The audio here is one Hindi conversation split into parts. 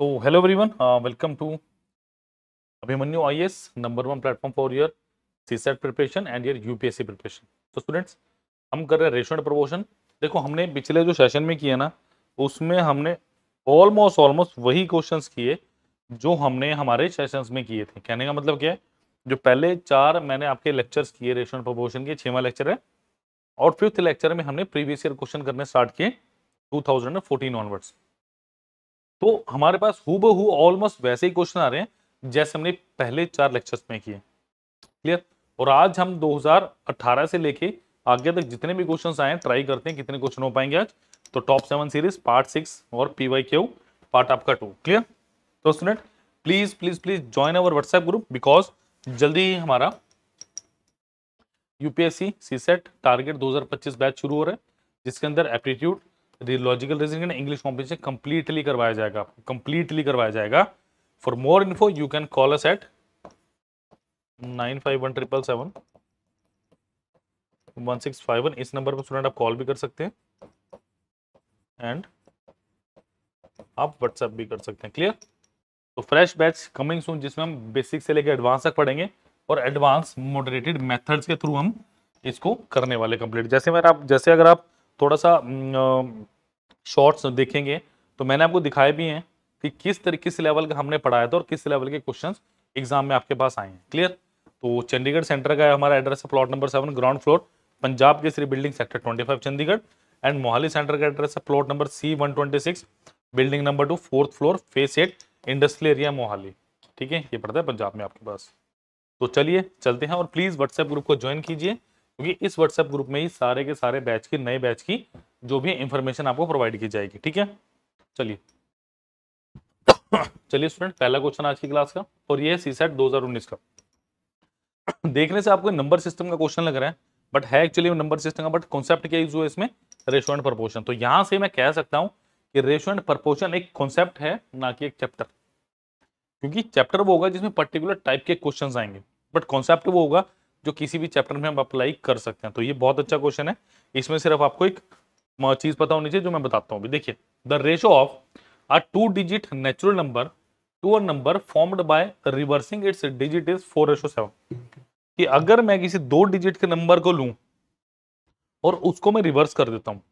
तो hello everyone welcome to Abhimanyu IAS number one platform for your CSAT preparation and your UPSC preparation तो स्टूडेंट्स हम कर रहे हैं रेशो प्रमोशन देखो हमने पिछले जो सेशन में किया ना उसमें हमने ऑलमोस्ट ऑलमोस्ट वही क्वेश्चंस किए जो हमने हमारे सेशंस में किए थे कहने का मतलब क्या है जो पहले चार मैंने आपके लेक्चर्स किए रेशो प्रमोशन के छवा लेक्चर है और फिफ्थ लेक्चर में हमने प्रीवियस ईयर क्वेश्चन करने स्टार्ट किए टू थाउजेंड ऑनवर्ड्स तो हमारे पास हु ऑलमोस्ट वैसे ही क्वेश्चन आ रहे हैं जैसे हमने पहले चार लेक्चर्स में किए क्लियर और आज हम 2018 से लेके आगे तक जितने भी क्वेश्चन आए हैं ट्राई करते हैं कितने क्वेश्चन हो पाएंगे आज तो top seven series part six और पी वाई क्यू पार्ट आपका टू क्लियर तो student please please please join our WhatsApp group because जल्दी ही हमारा यूपीएससी सीसेट टारगेट 2025 बैच शुरू हो रहा है जिसके अंदर aptitude logical reasoning English competition completely करवाया जाएगा आपको कंप्लीटली करवाया जाएगा for more info you can call us at nine five one triple seven one six five one इस नंबर पर स्टूडेंट आप कॉल भी कर सकते हैं एंड आप व्हाट्सएप भी कर सकते हैं क्लियर तो फ्रेश बैच कमिंग सून जिसमें हम बेसिक से लेकर एडवांस तक पढ़ेंगे और एडवांस मॉडरेटेड मेथड्स के थ्रू हम इसको करने वाले कंप्लीट जैसे मैं आप जैसे अगर आप थोड़ा सा शॉर्ट्स देखेंगे तो मैंने आपको दिखाए भी हैं कि किस तरीके से लेवल का हमने पढ़ाया था और किस लेवल के क्वेश्चन एग्जाम में आपके पास आए हैं क्लियर तो चंडीगढ़ सेंटर का हमारा एड्रेस है plot number seven ground floor Punjab के Shri building sector twenty five Chandigarh and Mohali centre का एड्रेस है plot number C one twenty six building number two fourth floor phase eight industrial area Mohali ठीक है ये पड़ता है पंजाब में आपके पास तो चलिए चलते हैं और प्लीज़ व्हाट्सएप ग्रुप को ज्वाइन कीजिए क्योंकि इस व्हाट्सएप ग्रुप में ही सारे के सारे बैच की नए बैच की जो भी इंफॉर्मेशन आपको प्रोवाइड की जाएगी ठीक है चलिए चलिए स्टूडेंट पहला क्वेश्चन आज की क्लास का और ये है सी सेट दो का देखने से आपको नंबर सिस्टम का क्वेश्चन लग रहा है बट है एक्चुअली नंबर सिस्टम का बट कॉन्सेप्ट क्या यूज हुआ इसमें रेशो एंड प्रपोर्शन तो यहाँ से मैं कह सकता हूँ कि रेशो एंड प्रपोर्शन एक कॉन्सेप्ट है ना कि एक चैप्टर क्योंकि चैप्टर वो होगा जिसमें पर्टिकुलर टाइप के क्वेश्चन आएंगे बट कॉन्सेप्ट वो होगा जो किसी भी चैप्टर में हम अप्लाई कर सकते हैं तो ये बहुत अच्छा क्वेश्चन है इसमें सिर्फ आपको एक चीज पता होनी चाहिए जो मैं बताता हूँ देखिए the ratio of a two digit natural number to a number formed by reversing its digit is four ratio seven कि अगर मैं किसी दो डिजिट के नंबर को लूँ और उसको मैं रिवर्स कर देता हूँ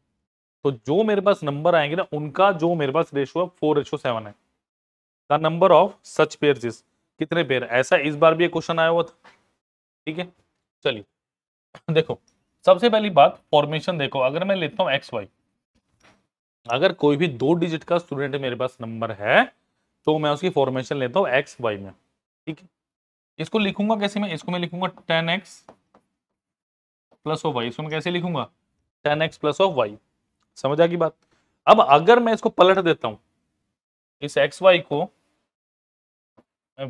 तो जो मेरे पास नंबर आएंगे ना उनका जो मेरे पास रेशो है फोर रेशो सेवन है the number of such pair कितने पेयर ऐसा इस बार भी एक क्वेश्चन आया हुआ था ठीक है चलिए देखो सबसे पहली बात फॉर्मेशन देखो अगर मैं लेता हूं एक्स वाई अगर कोई भी दो डिजिट का स्टूडेंट मेरे पास नंबर है तो मैं उसकी फॉर्मेशन लेता हूं एक्स वाई में ठीक है इसको लिखूंगा कैसे मैं इसको मैं लिखूंगा ten X plus of Y इसको मैं कैसे लिखूंगा ten X plus of Y समझ आ गई बात अब अगर मैं इसको पलट देता हूं इस एक्स वाई को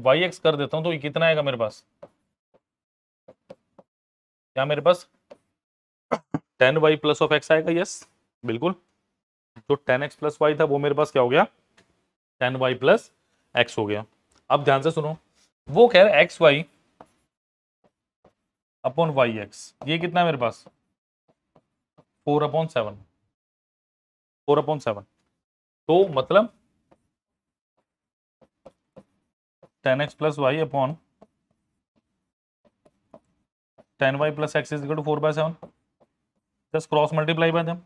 वाई एक्स कर देता हूं तो ये कितना आएगा मेरे पास क्या मेरे पास ten Y plus of X आएगा यस बिल्कुल जो टेन एक्स प्लस वाई था वो मेरे पास क्या हो गया टेन वाई प्लस एक्स हो गया अब ध्यान से सुनो वो कह रहा है X Y upon Y X ये कितना है मेरे पास four upon seven four upon seven तो मतलब ten X plus Y upon ten Y plus X is equal to four by seven plus cross multiply by them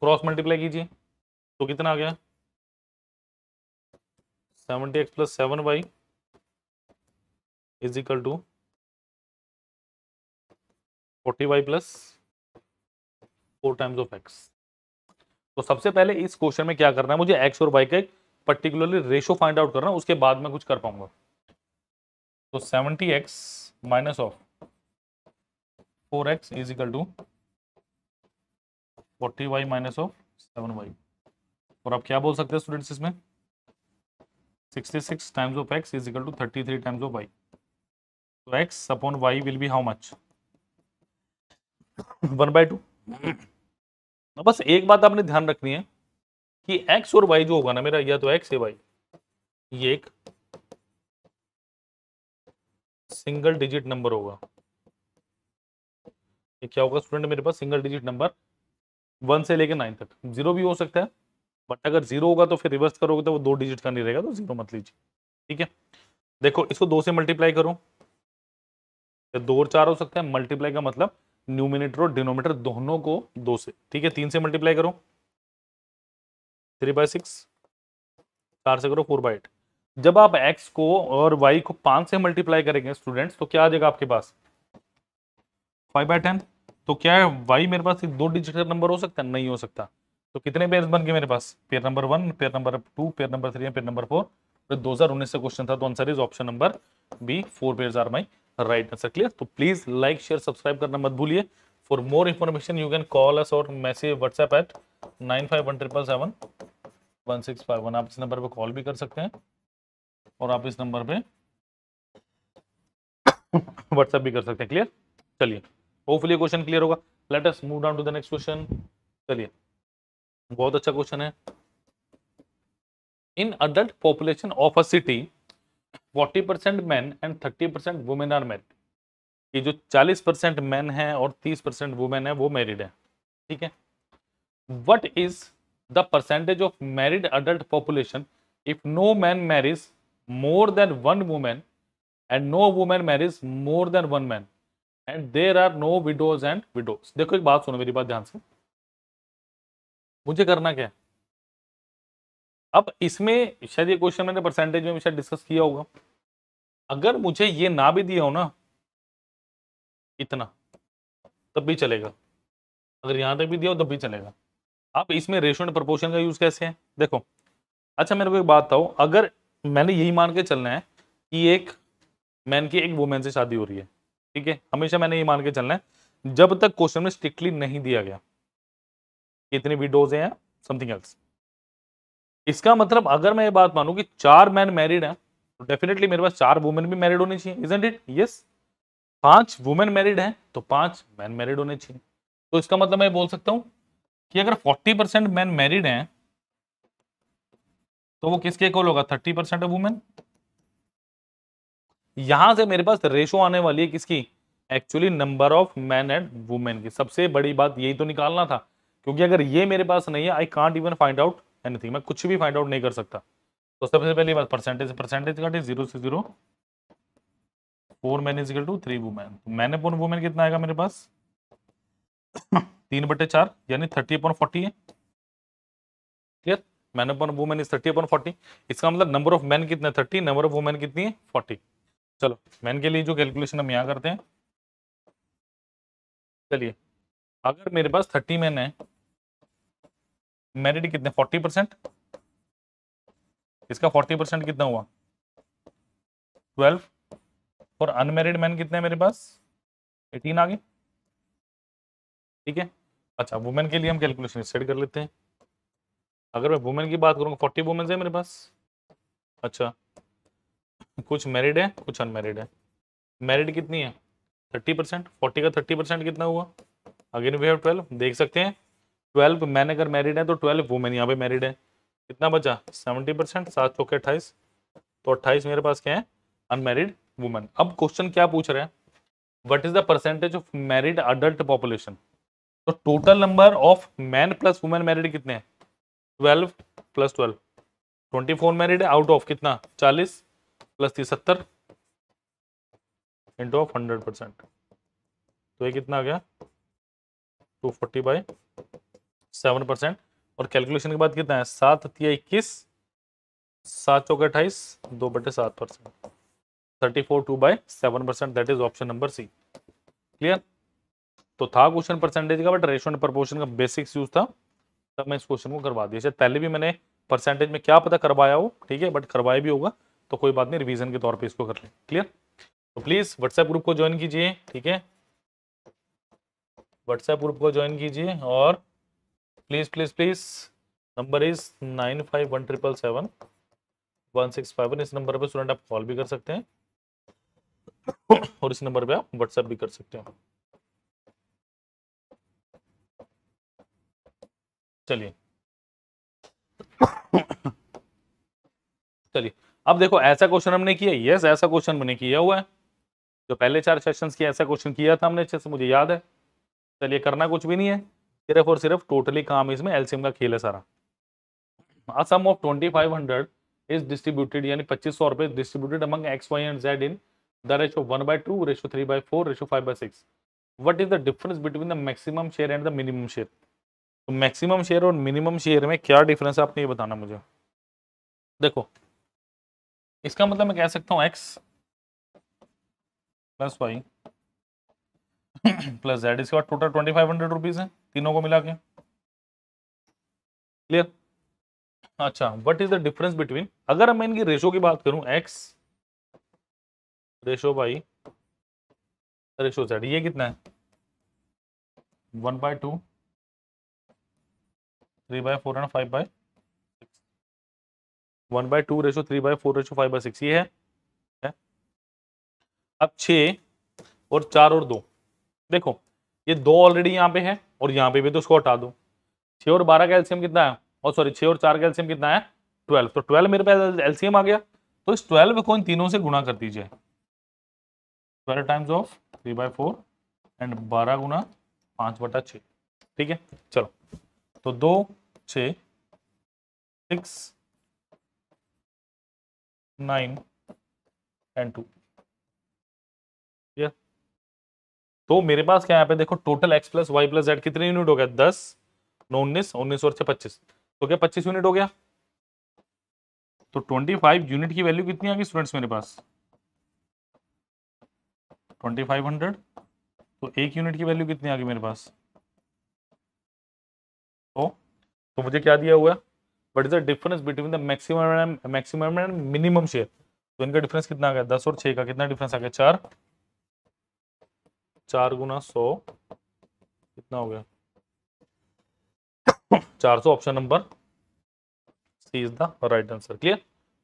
cross multiply कीजिए तो कितना आ गया seventy X plus seven Y is equal to forty Y plus four times of X तो सबसे पहले इस क्वेश्चन में क्या करना है मुझे एक्स और वाई का एक पर्टिकुलरली रेशो फाइंड आउट करना उसके बाद मैं कुछ कर पाऊंगा तो seventy X minus of four X is equal to forty Y minus of seven Y और आप क्या बोल सकते हैं स्टूडेंट्स इसमें sixty six times of x is equal to thirty three times of Y तो X upon Y will be how much one by two बस एक बात आपने ध्यान रखनी है कि एक्स और वाई जो होगा ना मेरा या तो एक्स है वाई ये एक सिंगल डिजिट नंबर होगा ये क्या होगा स्टूडेंट मेरे पास सिंगल डिजिट नंबर वन से लेकर नाइन तक जीरो भी हो सकता है बट अगर जीरो होगा तो फिर रिवर्स करोगे तो वो दो डिजिट का नहीं रहेगा तो जीरो मत लीजिए ठीक है देखो इसको दो से मल्टीप्लाई करो दो और चार हो सकता है मल्टीप्लाई का मतलब न्यूमिनेटर और डिनोमीटर दोनों को दो से ठीक है तीन से मल्टीप्लाई करो थ्री बाय सिक्स चार से करो फोर बाय एट जब आप एक्स को और वाई को पांच से मल्टीप्लाई करेंगे स्टूडेंट्स तो क्या आ जाएगा आपके पास फाइव बाय टेन तो क्या है वाई मेरे पास दो डिजिट का नंबर हो सकता है नहीं हो सकता तो कितने पेयर बन गए मेरे पास pair number one pair number two pair number three pair number four तो दो हजार उन्नीस से क्वेश्चन था तो answer is option number B four pair are my right answer clear तो प्लीज लाइक शेयर सब्सक्राइब करना मत भूलिए for more information you can call us और message WhatsApp at nine five one triple seven one six five one आप इस नंबर पर कॉल भी कर सकते हैं और आप इस नंबर पे व्हाट्सएप भी कर सकते हैं क्लियर चलिए होपफुली क्वेश्चन क्लियर होगा let us move down to the next question चलिए बहुत अच्छा क्वेश्चन है in adult population of a city 40 percent man and 30 percent women are married ये जो 40 परसेंट मैन है और 30 परसेंट वुमेन है वो मैरिड है ठीक है what is the percentage of married adult population if no man marries more than one women and no women marries more than one man and there are no widows and widows देखो एक बात सुनो मेरी बात ध्यान से मुझे करना क्या है अब इसमें शायद ये क्वेश्चन मैंने परसेंटेज में शायद डिस्कस किया होगा अगर मुझे ये ना भी दिया हो ना इतना तब भी चलेगा अगर यहां तक भी दिया हो तब भी चलेगा आप इसमें रेशो एंड प्रपोर्शन का यूज़ कैसे है देखो अच्छा मेरे को एक बात बताओ अगर मैंने यही मान के चलना है कि एक मैन की एक वुमेन से शादी हो रही है ठीक है हमेशा मैंने ये मान के चलना है जब तक क्वेश्चन में स्ट्रिक्टली नहीं दिया गया कितने भी डोज हैं समथिंग एल्स इसका मतलब अगर मैं ये बात मानूं कि चार मैन मैरिड हैं तो डेफिनेटली मेरे पास चार वुमेन भी मैरिड होनी चाहिए इजेंट इट यस पांच वुमेन मैरिड हैं तो पांच मैन मैरिड होने चाहिए तो इसका मतलब मैं बोल सकता हूं कि अगर 40 परसेंट मैन मैरिड हैं तो वो किसके कॉल होगा 30 परसेंट वुमेन यहां से मेरे पास रेशो आने वाली है किसकी actually number of man and women की सबसे बड़ी बात यही तो निकालना था क्योंकि अगर ये मेरे पास नहीं है I can't even find out anything मैं कुछ भी फाइंड आउट नहीं कर सकता तो सबसे पहली बात परसेंटेज परसेंटेज काटे जीरो से zero four man is to three women man upon women कितना आएगा मेरे पास तीन बटे चार यानी थर्टी अपॉन फोर्टी है clear man upon women is thirty upon forty इसका मतलब नंबर ऑफ मैन कितने थर्टी नंबर ऑफ वुमेन कितनी है फोर्टी चलो मैन के लिए जो कैलकुलेशन हम यहाँ करते हैं चलिए अगर मेरे पास थर्टी मैन है मेरिट कितने फोर्टी परसेंट इसका फोर्टी परसेंट कितना हुआ ट्वेल्व और अनमेरिड मैन कितने मेरे पास एटीन आ गए ठीक है अच्छा वुमेन के लिए हम कैलकुलेशन सेट कर लेते हैं अगर मैं वुमेन की बात करूँगा फोर्टी वुमेन्स है मेरे पास अच्छा कुछ मैरिड है कुछ अनमेरिड है मैरिड कितनी है थर्टी परसेंट फोर्टी का थर्टी परसेंट कितना हुआ अगेन वी हैव ट्वेल्व देख सकते हैं ट्वेल्व मैन अगर मैरिड है तो ट्वेल्व वुमेन यहाँ पे मैरिड है कितना बचा सेवेंटी परसेंट सात सौ के अट्ठाईस तो अट्ठाईस मेरे पास क्या है अनमेरिड वुमेन अब क्वेश्चन क्या पूछ रहे हैं what is the percentage of married adult population तो total number of man plus women married कितने twelve plus twelve twenty four married out of कितना चालीस प्लस तीस सत्तर इंटू ऑफ हंड्रेड परसेंट तो ये कितना आ गया two forty by seven percent और कैलकुलेशन के बाद कितना है सात तीय इक्कीस सात चौके अट्ठाईस दो बटे सात percent thirty four two by seven percent that is option number C clear तो था क्वेश्चन परसेंटेज का बट रेशो एंड प्रपोर्शन का बेसिक्स यूज था तब मैं इस क्वेश्चन को करवा दिया पहले भी मैंने परसेंटेज में क्या पता करवाया हो ठीक है बट करवाया भी होगा तो कोई बात नहीं रिवीजन के तौर पे इसको कर लें क्लियर तो प्लीज़ व्हाट्सएप ग्रुप को ज्वाइन कीजिए ठीक है व्हाट्सएप ग्रुप को ज्वाइन कीजिए और please please please number is nine five one triple seven one six five one इस नंबर पर स्टूडेंट आप कॉल भी कर सकते हैं और इस नंबर पर आप व्हाट्सएप भी कर सकते हो चलिए चलिए अब देखो ऐसा क्वेश्चन हमने किया यस ऐसा क्वेश्चन हमने किया हुआ है जो पहले चार सेशन किया ऐसा क्वेश्चन किया था हमने अच्छे से मुझे याद है चलिए करना कुछ भी नहीं है सिर्फ और सिर्फ टोटली काम इसमें एलसीएम का खेल है सारा a sum of twenty five hundred is distributed यानी पच्चीस सौ रुपए distributed among x y and z in the ratio one by two ratio three by four ratio five by six what is the difference between the maximum share and the minimum share तो मैक्सिमम शेयर और मिनिमम शेयर में क्या डिफरेंस है आपने ये बताना मुझे देखो इसका मतलब मैं कह सकता हूँ x plus y plus z इसके बाद total twenty five hundred rupees है तीनों को मिला के क्लियर अच्छा what is the difference between अगर मैं इनकी रेशो की बात करूं x ratio by ratio z ये कितना है one by two three by four and five by one by two ratio three by four ratio five by six ये है, अब छ और चार और दो देखो ये दो ऑलरेडी यहाँ पे है और यहाँ पे भी तो उसको हटा दो छः और बारह का एल्सियम कितना है और सॉरी छः और चार का एल्सियम कितना है ट्वेल्व तो ट्वेल्व मेरे पास एल्सियम आ गया तो इस ट्वेल्व को इन तीनों से गुना कर दीजिए twelve times of three by four and बारह गुना पाँच बटा छः ठीक है चलो तो दो छः सिक्स नाइन एंड टू तो मेरे पास क्या यहाँ पे देखो total x plus y plus z कितने यूनिट हो गया दस नौ उन्नीस उन्नीस और छः पच्चीस तो क्या पच्चीस यूनिट हो गया तो ट्वेंटी फाइव यूनिट की वैल्यू कितनी आ गई स्टूडेंट्स मेरे पास ट्वेंटी फाइव हंड्रेड तो एक यूनिट की वैल्यू कितनी आ गई मेरे पास तो, तो मुझे क्या दिया हुआ है what is the difference between the maximum and maximum and minimum share तो इनका डिफरेंस कितना आ गया दस और छह का कितना डिफरेंस आ गया चार चार गुना सौ कितना हो गया चार सौ option number C is the right answer clear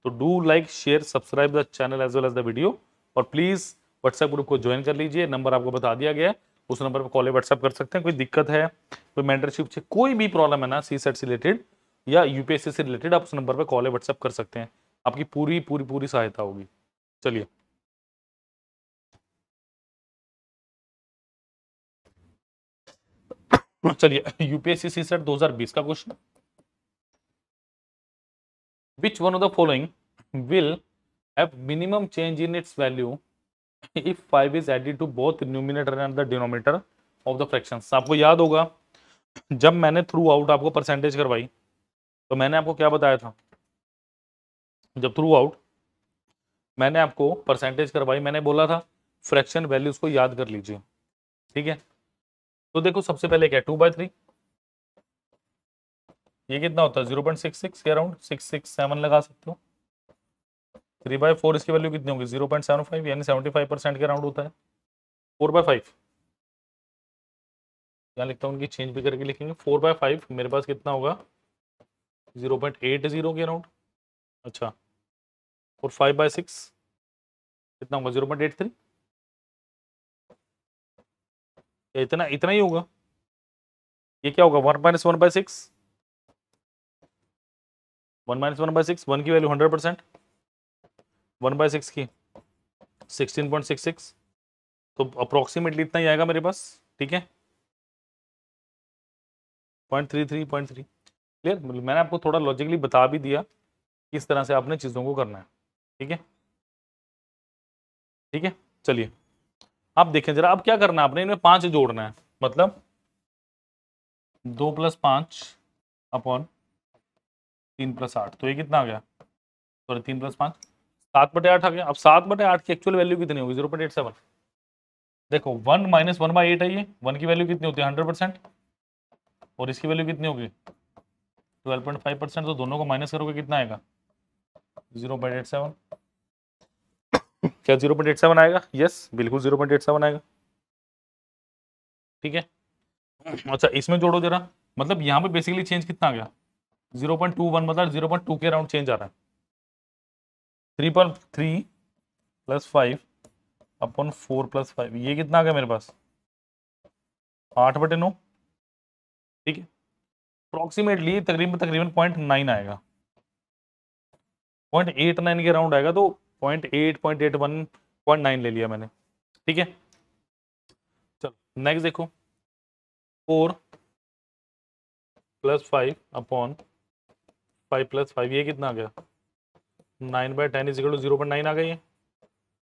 तो do like share subscribe the channel as well as the video और प्लीज़ व्हाट्सएप ग्रुप को ज्वाइन कर लीजिए नंबर आपको बता दिया गया है उस नंबर पर कॉल व्हाट्सएप कर सकते हैं कोई दिक्कत है कोई मेंटरशिप से कोई भी प्रॉब्लम है ना सी सेट से रिलेटेड या यूपीएससी से रिलेटेड आप उस नंबर पर कॉल या व्हाट्सअप कर सकते हैं आपकी पूरी पूरी पूरी सहायता होगी चलिए चलिए यूपीएससी सी सेट बीस का question which one of the following will have minimum change in its value if five is added to both numerator and the denominator of the fraction आपको याद होगा जब मैंने थ्रू आउट आपको परसेंटेज करवाई तो मैंने आपको क्या बताया था जब थ्रू आउट मैंने आपको परसेंटेज करवाई मैंने बोला था फ्रैक्शन वैल्यूज को याद कर लीजिए ठीक है तो देखो सबसे पहले क्या टू बाय थ्री ये कितना होता है जीरो पॉइंट सिक्स सिक्स के अराउंड सिक्स सिक्स सेवन लगा सकते हो थ्री बाय फोर इसकी वैल्यू कितनी होगी जीरो पॉइंट सेवन फाइव यानी सेवेंटी फाइव परसेंट के अराउंड होता है फोर बाय फाइव यहाँ लिखता हूँ उनकी चेंज भी करके लिखेंगे फोर बाय फाइव मेरे पास कितना होगा जीरो पॉइंट एट जीरो के अराउंड अच्छा और फाइव बाई सिक्स कितना होगा जीरो पॉइंट एट थ्री इतना इतना ही होगा ये क्या होगा one minus one by six one minus one by six one की value hundred percent one by six की सिक्सटीन पॉइंट सिक्स सिक्स तो अप्रोक्सीमेटली इतना ही आएगा मेरे पास ठीक है point three three point three clear मतलब मैंने आपको थोड़ा लॉजिकली बता भी दिया किस तरह से आपने चीज़ों को करना है ठीक है ठीक है चलिए आप देखें जरा अब क्या करना है आपने इनमें पाँच जोड़ना है मतलब दो प्लस पाँच अपॉन तीन प्लस आठ तो ये कितना आ गया सॉरी तीन प्लस पाँच सात बटे आठ आ गया अब सात बटे आठ की एक्चुअल वैल्यू कितनी होगी जीरो पॉइंट एट सेवन देखो one minus one by eight है ये वन की वैल्यू कितनी होती है हंड्रेड परसेंट और इसकी वैल्यू कितनी होगी ट्वेल्व पॉइंट फाइव परसेंट तो दोनों को माइनस करोगे कितना आएगा जीरो पॉइंट एट सेवन क्या जीरो पॉइंट एट सेवन आएगा यस बिल्कुल जीरो पॉइंट एट सेवन आएगा ठीक है अच्छा इसमें जोड़ो जरा मतलब यहाँ पे बेसिकली चेंज कितना आ गया जीरो पॉइंट टू वन मतलब जीरो पॉइंट टू के अराउंड चेंज आ रहा है three point three plus five upon four plus five ये कितना आ गया मेरे पास आठ बटे नौ ठीक है अप्रोक्सीमेटली तकरीबन तकरीबन पॉइंट नाइन आएगा पॉइंट एट नाइन के राउंड आएगा तो point eight point eight one point nine ले लिया मैंने ठीक है चलो नेक्स्ट देखो four plus five upon five plus five ये कितना आ गया nine by ten is equal to zero point nine आ गई है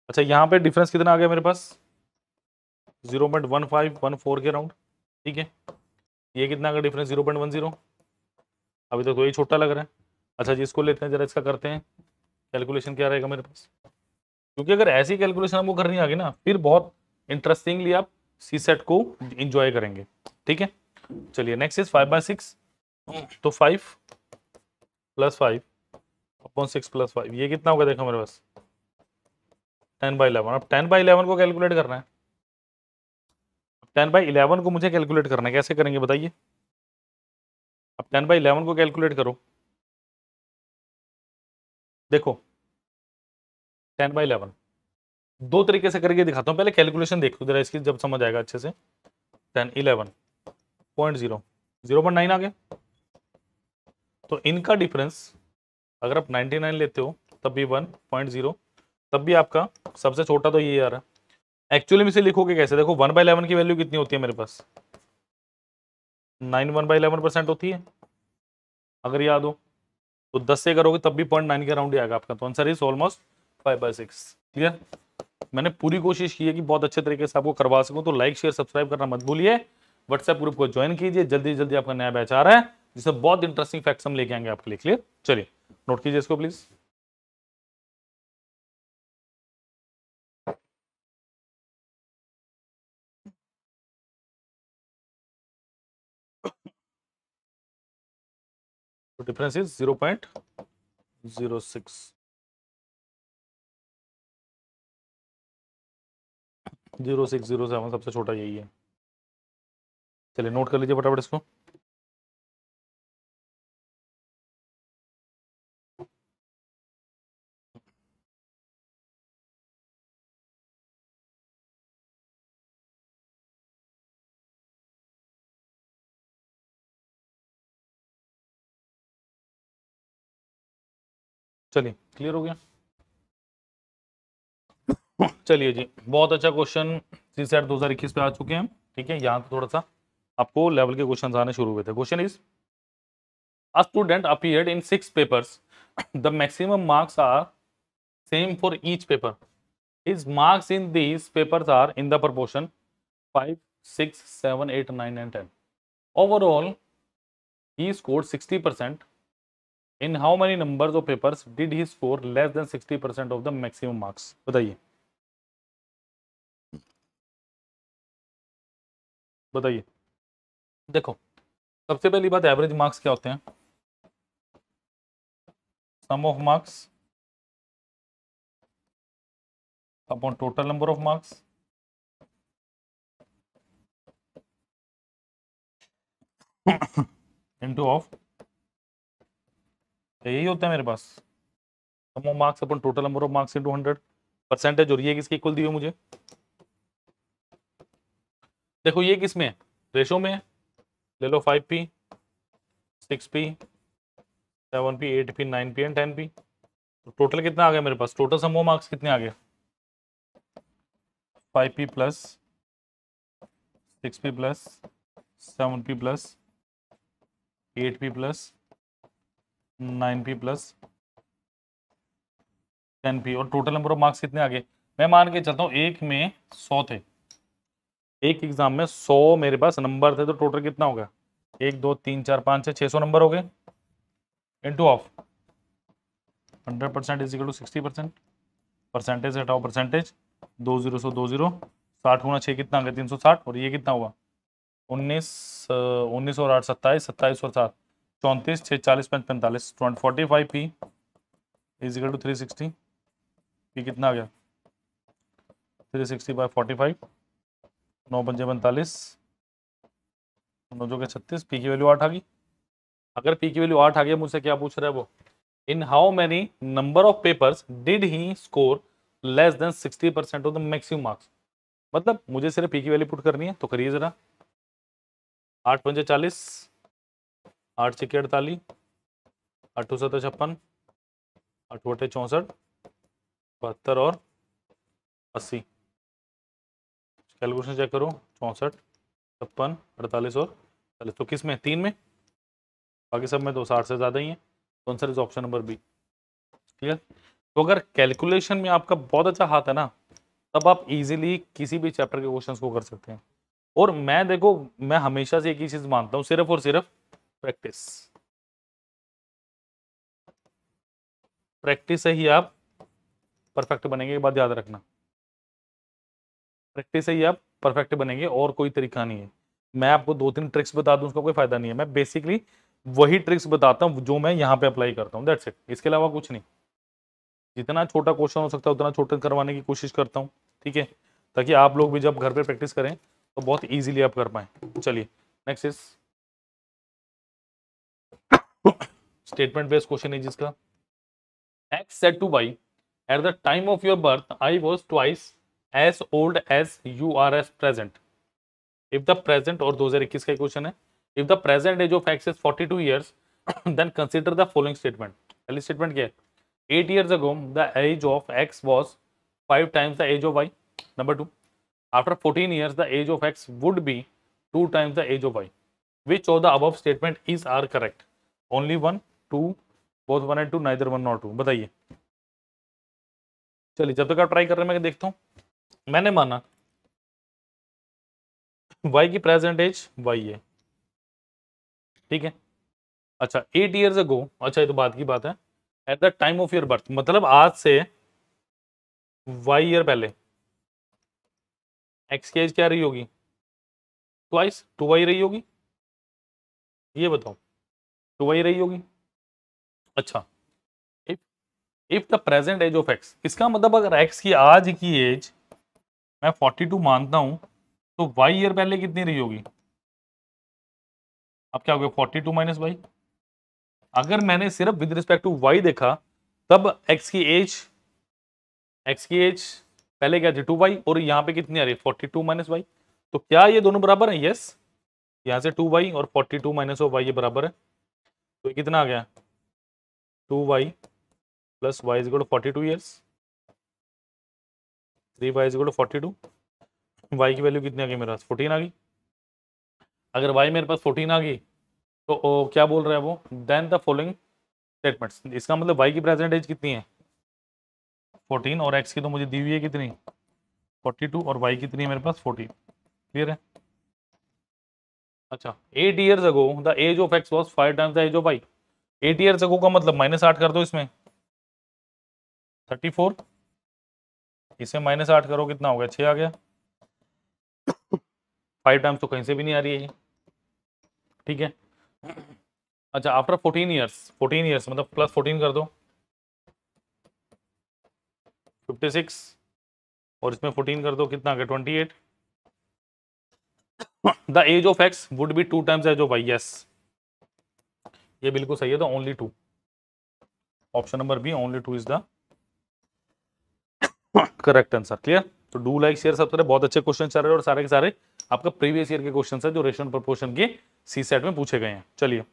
अच्छा यहाँ पे डिफरेंस कितना आ गया मेरे पास zero point one five one four के राउंड ठीक है ये कितना का difference zero point one zero अभी तक तो यही छोटा लग रहा है अच्छा जी इसको लेते हैं जरा इसका करते हैं कैलकुलेशन क्या रहेगा मेरे पास क्योंकि अगर ऐसी कैलकुलेशन आपको करनी आगे ना फिर बहुत इंटरेस्टिंगली आप सी सेट को इंजॉय करेंगे ठीक है चलिए next is five by six तो five plus five upon six plus five ये कितना होगा देखो मेरे पास टेन बाई इलेवन अब टेन बाई इलेवन को कैलकुलेट करना है टेन बाई इलेवन को मुझे कैलकुलेट करना है कैसे करेंगे बताइए अब टेन बाई इलेवन को कैलकुलेट करो देखो टेन बाई इलेवन दो तरीके से करके दिखाता हूँ पहले कैलकुलेशन देखो जरा इसकी जब समझ आएगा अच्छे से ten eleven point zero zero point nine आ गया तो इनका डिफरेंस अगर आप नाइन लेते हो तब भी वन पॉइंट जीरो तब भी आपका सबसे छोटा तो ये आ रहा है एक्चुअली में से लिखोगे कैसे देखो वन बाई इलेवन की वैल्यू कितनी होती है मेरे पास nine one by eleven percent होती है अगर याद हो तो दस से करोगे तब भी पॉइंट नाइन के अराउंड ही आएगा आपका तो answer is almost five by six clear मैंने पूरी कोशिश की है कि बहुत अच्छे तरीके से आपको करवा सकूँ तो लाइक शेयर सब्सक्राइब करना मत भूलिए व्हाट्सएप ग्रुप को ज्वाइन कीजिए जल्दी जल्दी आपका नया बैच आ रहा है जिससे बहुत इंटरेस्टिंग फैक्ट्स हम लेके आएंगे आपके लिए क्लियर चलिए नोट कीजिए इसको प्लीज़ difference is 0 0.06 0.607 सबसे छोटा यही है चलिए नोट कर लीजिए फटाफट इसको चलिए क्लियर हो गया चलिए जी बहुत अच्छा क्वेश्चन सी सेट दो पे आ चुके हैं ठीक है यहाँ तो थोड़ा सा आपको लेवल के क्वेश्चन आने शुरू हुए थे question is a student appear in six papers the maximum marks are same for each paper is marks in these papers are in the proportion five six seven eight nine and ten overall he score sixty percent in how many number of paper did he score less than sixty percent of the maximum marks बताइए बताइए देखो सबसे पहली बात एवरेज मार्क्स क्या होते हैं sum of marks upon total number of marks into of तो यही होता है मेरे पास of marks upon total number of marks into hundred percentage और ये किसके इक्वल दी मुझे देखो ये किस में है रेशो में है ले लो five P six P seven P eight P nine P and ten P तो टोटल कितना आ गया मेरे पास टोटल समूह मार्क्स कितने आ गए five P plus six P plus seven P plus eight P plus nine P plus ten P और टोटल नंबर ऑफ मार्क्स कितने आगे मैं मान के चलता हूँ एक में सौ थे एक एग्जाम में सौ मेरे पास नंबर थे तो टोटल कितना होगा एक दो तीन चार पाँच छः छः सौ नंबर हो गए two of hundred percent is equal to sixty percent percentage हटाओ परसेंटेज दो जीरो सौ दो जीरो साठ गुना छः कितना आ गया तीन सौ साठ और ये कितना हुआ उन्नीस उन्नीस और आठ सत्ताईस सत्ताईस और सात चौंतीस छः चालीस पाँच पैंतालीस twenty forty five P is equal to three sixty P कितना आ गया three sixty by forty five नौ पंजे पैंतालीस नौ जो के छत्तीस पी की वैल्यू आठ आ गई अगर पी की वैल्यू आठ आ गई मुझसे क्या पूछ रहा है वो in how many number of papers did he score less than sixty percent of the maximum marks मतलब मुझे सिर्फ पी की वैल्यू पुट करनी है तो करिए ज़रा आठ पंजे चालीस आठ सिक्के अड़तालीस अठो सतह छप्पन अठवटे चौंसठ बहत्तर और अस्सी कैलकुलेशन चेक करो चौंसठ छप्पन अड़तालीस और चालीस तो किस में तीन में बाकी सब में दो साठ से ज़्यादा ही हैं तो answer is option number B clear तो अगर कैलकुलेशन में आपका बहुत अच्छा हाथ है ना तब आप इजीली किसी भी चैप्टर के क्वेश्चंस को कर सकते हैं और मैं देखो मैं हमेशा से एक ही चीज़ मानता हूँ सिर्फ और सिर्फ प्रैक्टिस प्रैक्टिस से ही आप परफेक्ट बनेंगे ये बात याद रखना प्रैक्टिस से ही आप परफेक्ट बनेंगे और कोई तरीका नहीं है मैं आपको दो तीन ट्रिक्स बता दूं उसका कोई फायदा नहीं है मैं बेसिकली वही ट्रिक्स बताता हूँ जो मैं यहाँ पे अप्लाई करता हूँ दैट्स इट इसके अलावा कुछ नहीं जितना छोटा क्वेश्चन हो सकता है उतना छोटा करवाने की कोशिश करता हूँ ठीक है ताकि आप लोग भी जब घर पे प्रैक्टिस करें तो बहुत ईजिली आप कर पाएं चलिए next is statement based question है जिसका x said to y at the time of your birth I was twice as old as you are as present if the present और 2021 का क्वेश्चन है if the present age of x is 42 years then consider the following statement पहली स्टेटमेंट क्या है eight years ago the age of x was five times the age of Y number two after fourteen years the age of x would be two times the age of y which of the above statement is are correct only one two both one and two neither one not two बताइए चलिए जब तक आप ट्राई कर रहे हैं मैं देखता हूँ मैंने माना वाई की प्रेजेंट एज वाई है ठीक है अच्छा एट ईयर्स अगो अच्छा ये तो बात की बात है at the time of your birth मतलब आज से वाई ईयर पहले एक्स की एज क्या रही होगी ट्वाइस टू वाई रही होगी ये बताओ टू वाई रही होगी अच्छा if if the present age of x इसका मतलब अगर एक्स की आज की एज मैं 42 मानता हूं तो वाई ईयर पहले कितनी रही होगी अब क्या हो गया फोर्टी टू माइनस वाई अगर मैंने सिर्फ विद रिस्पेक्ट टू वाई देखा तब एक्स की एज एक्स की एज पहले क्या थी टू वाई और यहां पे कितनी आ रही फोर्टी टू माइनस वाई तो क्या ये दोनों बराबर है यस यहां से टू वाई और फोर्टी टू माइनस वाई ये बराबर है तो कितना आ गया two y plus y is got forty two years three y is got forty two y की वैल्यू कितनी आ गई मेरे पास फोर्टीन आ गई अगर वाई मेरे पास फोर्टीन आ गई तो ओ, क्या बोल रहे हैं वो देन द फॉलोइंग स्टेटमेंट्स इसका मतलब वाई की प्रेजेंटेज कितनी है फोर्टीन और एक्स की तो मुझे दी हुई है कितनी फोर्टी टू और वाई कितनी है मेरे पास फोर्टीन क्लियर है अच्छा eight years ago the age of x was five times the age of y eight year ago का मतलब माइनस आठ कर दो इसमें थर्टी फोर इसमें माइनस आठ करो कितना हो गया छः आ गया फाइव टाइम्स तो कहीं से भी नहीं आ रही है ठीक है अच्छा after fourteen years fourteen years मतलब प्लस फोर्टीन कर दो फिफ्टी सिक्स और इसमें फोर्टीन कर दो कितना आ गया twenty eight the age of x would be two times age of y yes ये बिल्कुल सही है तो only two option number B only two is the correct answer clear तो डू लाइक शेयर सब सबसे बहुत अच्छे क्वेश्चन चल रहे और सारे के सारे आपका प्रीवियस ईयर के क्वेश्चन है जो रेशन प्रपोर्शन के सी सेट में पूछे गए हैं चलिए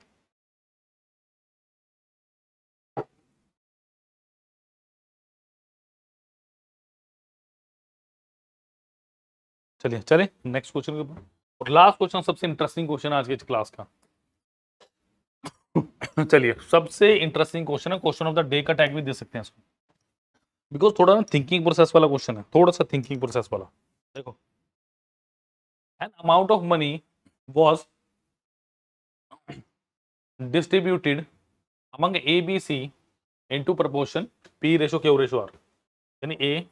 चलिए चले नेक्स्ट क्वेश्चन के ऊपर और लास्ट क्वेश्चन सबसे इंटरेस्टिंग क्वेश्चन आज के क्लास का चलिए सबसे इंटरेस्टिंग क्वेश्चन है क्वेश्चन ऑफ द डे का टैग भी दे सकते हैं इसको बिकॉज थोड़ा ना थिंकिंग प्रोसेस वाला क्वेश्चन है थोड़ा सा थिंकिंग प्रोसेस वाला देखो an amount of money was distributed among A B C in to proportion P ratio Q ratio R यानी A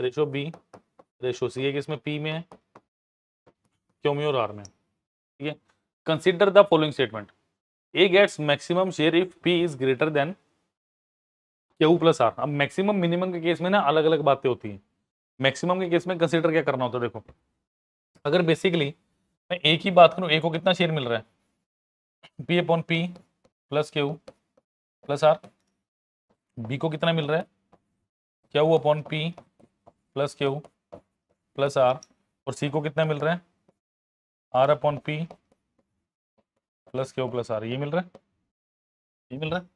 ratio B ratio C है कि इसमें पी में है क्यों में और आर में ठीक है consider the following statement A gets maximum share if P is greater than Q plus R अब मैक्सिमम मिनिमम के केस में ना अलग अलग बातें होती हैं मैक्सिमम के केस में कंसिडर क्या करना होता है देखो अगर बेसिकली मैं ए की बात करूँ ए को कितना शेयर मिल रहा है P upon P plus Q plus R B को कितना मिल रहा है Q upon P plus Q plus R और सी को कितना मिल रहा है R upon P plus Q plus R ये मिल रहा है ये मिल रहा है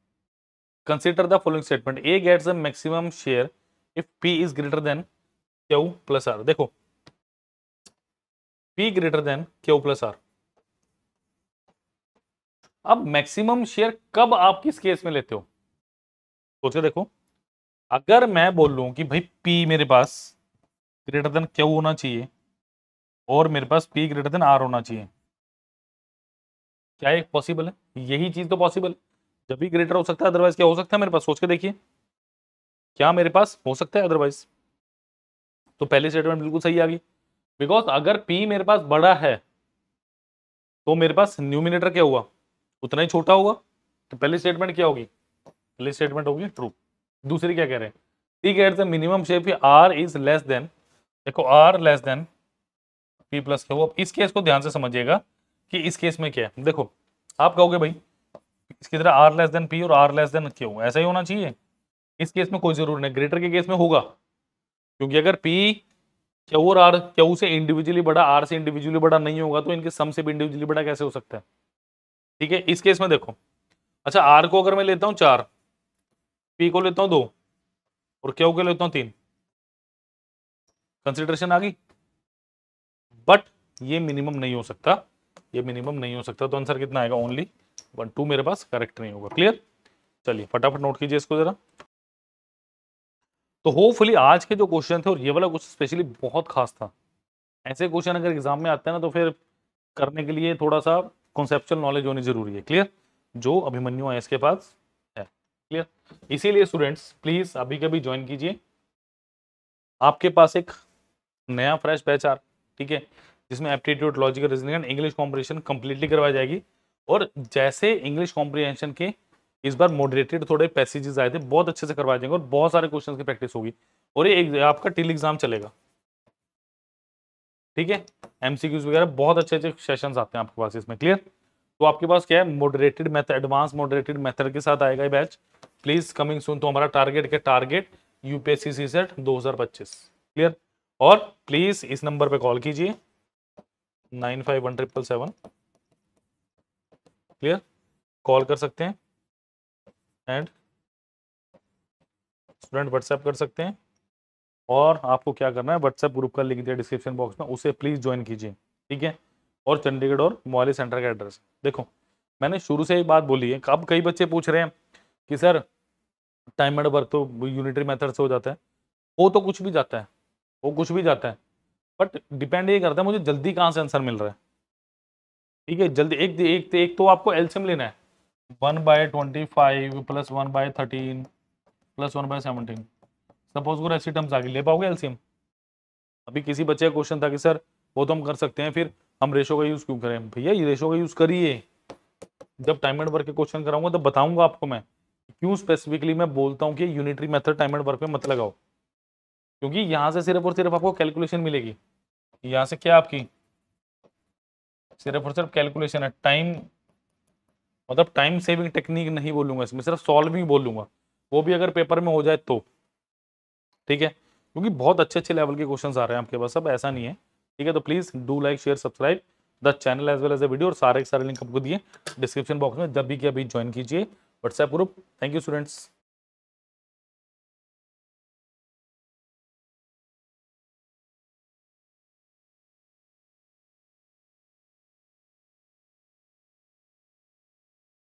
consider the following statement A gets a maximum share if P is greater than Q plus R देखो P greater than Q plus R अब मैक्सिमम शेयर कब आप किस केस में लेते हो सोच के देखो अगर मैं बोल लू कि भाई P मेरे पास ग्रेटर देन क्यू होना चाहिए और मेरे पास P ग्रेटर देन R होना चाहिए क्या एक पॉसिबल है यही चीज तो पॉसिबल है जब भी ग्रेटर हो सकता है अदरवाइज क्या हो सकता है मेरे पास सोच के देखिए क्या मेरे पास हो सकता है अदरवाइज तो पहले स्टेटमेंट बिल्कुल सही आ गई बिकॉज अगर पी मेरे पास बड़ा है तो मेरे पास न्यूमिनेटर क्या हुआ उतना ही छोटा हुआ तो पहले स्टेटमेंट क्या होगी पहले स्टेटमेंट होगी ट्रू दूसरी क्या कह रहे हैं T get the minimum share R is less than देखो R less than P plus क्या हुआ इस केस को ध्यान से समझिएगा कि इस केस में क्या है देखो आप कहोगे भाई इसकी तरह आर लेस देन पी और आर लेस देन क्यू ऐसा ही होना चाहिए इस केस में कोई जरूर नहीं ग्रेटर के केस में होगा क्योंकि अगर पी क्यू और आर क्यू से इंडिविजुअली बड़ा आर से इंडिविजुअली बड़ा नहीं होगा तो इनके सम से भी इंडिविजुअली बड़ा कैसे हो सकता है ठीक है इस केस में देखो अच्छा आर को अगर मैं लेता हूँ चार पी को लेता हूँ दो और क्यू को लेता हूँ तीन कंसिडरेशन आ गई बट ये मिनिमम नहीं हो सकता ये मिनिमम नहीं हो सकता तो आंसर कितना आएगा ओनली वन टू मेरे पास करेक्ट नहीं होगा क्लियर चलिए फटाफट नोट कीजिए इसको ज़रा तो होपफुली आज के जो क्वेश्चन थे और ये वाला क्वेश्चन स्पेशली बहुत खास था ऐसे क्वेश्चन अगर एग्जाम में आते हैं ना तो फिर करने के लिए थोड़ा सा कॉन्सेप्चुअल नॉलेज होनी जरूरी है क्लियर जो अभिमन्यु है इसके पास है क्लियर इसीलिए स्टूडेंट्स प्लीज़ अभी कभी ज्वाइन कीजिए आपके पास एक नया फ्रेश बैच आ ठीक है जिसमें aptitude logical reasoning and English comprehension completely करवाई जाएगी और जैसे इंग्लिश कॉम्प्रिहेंशन के इस बार मॉडरेटेड थोड़े पैसेजेस आए थे बहुत अच्छे से करवाए जाएंगे और बहुत सारे क्वेश्चन की प्रैक्टिस होगी और ये आपका टिल एग्जाम चलेगा ठीक है एमसीक्यूज वगैरह बहुत अच्छे अच्छे सेशंस आते हैं आपके पास इसमें क्लियर तो आपके पास क्या है moderated method advance moderated method के साथ आएगा ये बैच प्लीज कमिंग सुन तो हमारा टारगेट क्या टारगेट यूपीएससी सी सेट दो क्लियर और प्लीज इस नंबर पर कॉल कीजिए nine five one triple seven clear call कर सकते हैं एंड स्टूडेंट व्हाट्सएप कर सकते हैं और आपको क्या करना है व्हाट्सएप ग्रुप का लिंक दिया डिस्क्रिप्शन बॉक्स में उसे प्लीज़ ज्वाइन कीजिए ठीक है और चंडीगढ़ और मोहाली सेंटर का एड्रेस देखो मैंने शुरू से ही बात बोली है अब कई बच्चे पूछ रहे हैं कि सर टाइम एंड वर्क तो यूनिटरी मेथड से हो जाता है वो तो कुछ भी जाता है वो कुछ भी जाता है बट डिपेंड ये करता है मुझे जल्दी कहाँ से आंसर मिल रहा है ठीक है जल्दी एक एक एक तो आपको एल्सियम लेना है one by twenty five plus one by thirteen plus one by seventeen suppose करो ऐसी टर्म्स आगे ले पाओगे एल्सियम अभी किसी बच्चे का क्वेश्चन था कि सर वो तो हम कर सकते हैं फिर हम रेशो का यूज़ क्यों करें भैया ये रेशो का यूज़ करिए जब टाइम एंड वर्क के क्वेश्चन कराऊंगा तब बताऊंगा आपको मैं क्यों स्पेसिफिकली मैं बोलता हूँ कि unitary method time and work में मत लगाओ क्योंकि यहाँ से सिर्फ और सिर्फ आपको कैलकुलेशन मिलेगी यहाँ से क्या आपकी सिर्फ और सिर्फ कैलकुलेशन है टाइम मतलब टाइम सेविंग टेक्निक नहीं बोलूंगा इसमें सिर्फ सॉल्विंग बोलूंगा वो भी अगर पेपर में हो जाए तो ठीक है क्योंकि बहुत अच्छे अच्छे लेवल के क्वेश्चन आ रहे हैं आपके पास अब ऐसा नहीं है ठीक है तो please do like share subscribe the channel as well as a video और सारे सारे लिंक आपको दिए डिस्क्रिप्शन बॉक्स में जब भी कि अभी ज्वाइन कीजिए WhatsApp group thank you students